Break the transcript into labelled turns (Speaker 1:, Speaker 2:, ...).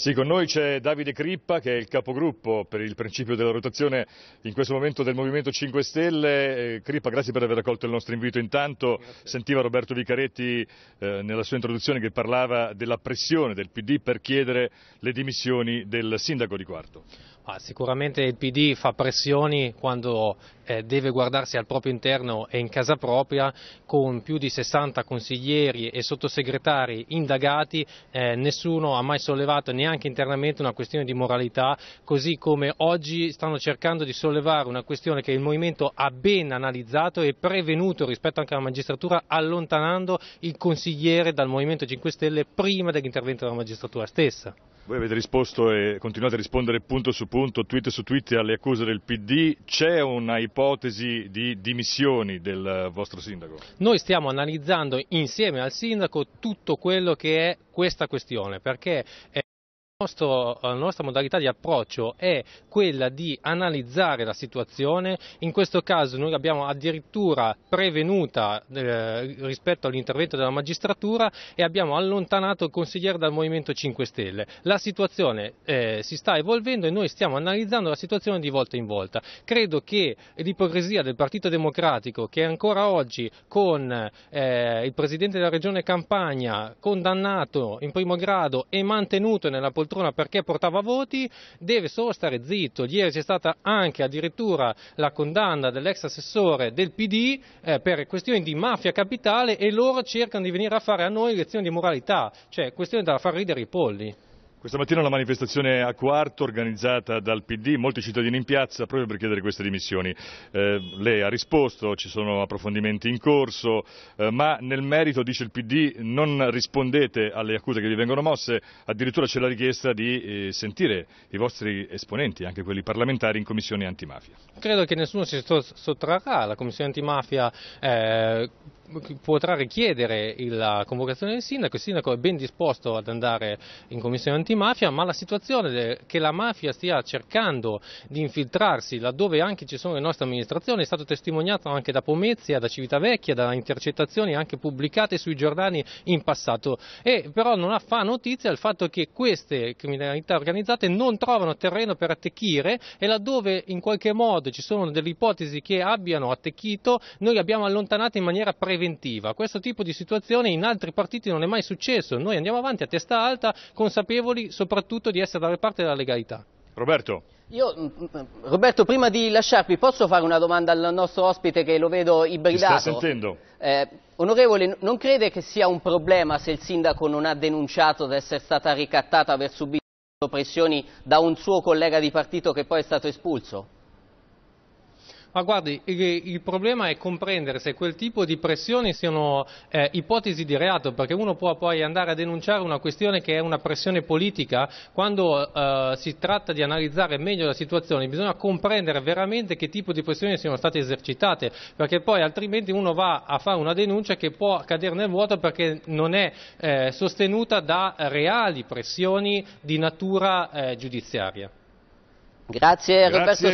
Speaker 1: Sì, con noi c'è Davide Crippa che è il capogruppo per il principio della rotazione in questo momento del Movimento 5 Stelle. Eh, Crippa, grazie per aver accolto il nostro invito. Intanto grazie. sentiva Roberto Vicaretti eh, nella sua introduzione che parlava della pressione del PD per chiedere le dimissioni del sindaco di Quarto.
Speaker 2: Ah, sicuramente il PD fa pressioni quando eh, deve guardarsi al proprio interno e in casa propria con più di 60 consiglieri e sottosegretari indagati, eh, nessuno ha mai sollevato neanche internamente una questione di moralità, così come oggi stanno cercando di sollevare una questione che il Movimento ha ben analizzato e prevenuto rispetto anche alla magistratura, allontanando il consigliere dal Movimento 5 Stelle prima dell'intervento della magistratura stessa.
Speaker 1: Voi avete risposto e continuate a rispondere punto su punto, tweet su tweet alle accuse del PD. C'è una ipotesi di dimissioni del vostro sindaco? Noi stiamo
Speaker 2: analizzando insieme al sindaco tutto quello che è questa questione, perché è nostro, eh, la nostra modalità di approccio è quella di analizzare la situazione, in questo caso noi l'abbiamo addirittura prevenuta eh, rispetto all'intervento della magistratura e abbiamo allontanato il consigliere dal Movimento 5 Stelle. La situazione eh, si sta evolvendo e noi stiamo analizzando la situazione di volta in volta. Credo che l'ipocrisia del Partito Democratico che ancora oggi con eh, il Presidente della Regione Campania condannato in primo grado e mantenuto nella poltrona poltrona perché portava voti, deve solo stare zitto. Ieri c'è stata anche addirittura la condanna dell'ex assessore del PD eh, per questioni di mafia capitale e loro cercano di venire a fare a noi lezioni di moralità, cioè questione da far ridere i polli.
Speaker 1: Questa mattina una manifestazione a quarto organizzata dal PD, molti cittadini in piazza proprio per chiedere queste dimissioni. Eh, lei ha risposto, ci sono approfondimenti in corso, eh, ma nel merito, dice il PD, non rispondete alle accuse che vi vengono mosse, addirittura c'è la richiesta di eh, sentire i vostri esponenti, anche quelli parlamentari, in Commissione Antimafia.
Speaker 2: Credo che nessuno si sottrarrà alla Commissione Antimafia eh, potrà richiedere la convocazione del sindaco, il sindaco è ben disposto ad andare in commissione antimafia, ma la situazione che la mafia stia cercando di infiltrarsi laddove anche ci sono le nostre amministrazioni è stato testimoniato anche da Pomezia, da Civitavecchia, da intercettazioni anche pubblicate sui giornali in passato e però non fa notizia il fatto che queste criminalità organizzate non trovano terreno per attecchire e laddove in qualche modo ci sono delle ipotesi che abbiano attecchito noi abbiamo allontanato in maniera preventiva preventiva. Questo tipo di situazione in altri partiti non è mai successo. Noi andiamo avanti a testa alta, consapevoli soprattutto di essere dalla parte della legalità. Roberto. Io, mm, mm, Roberto, prima di lasciarvi, posso fare una domanda al nostro ospite che lo vedo ibridato? Ti sta sentendo. Eh, onorevole, non crede che sia un problema se il sindaco non ha denunciato di essere stata ricattata, aver subito pressioni da un suo collega di partito che poi è stato espulso? Ma guardi, il, il, problema è comprendere se quel tipo di pressioni siano eh, ipotesi di reato, perché uno può poi andare a denunciare una questione che è una pressione politica, quando eh, si tratta di analizzare meglio la situazione bisogna comprendere veramente che tipo di pressioni siano state esercitate, perché poi altrimenti uno va a fare una denuncia che può cadere nel vuoto perché non è eh, sostenuta da reali pressioni di natura eh, giudiziaria.
Speaker 1: Grazie, Roberto Grazie.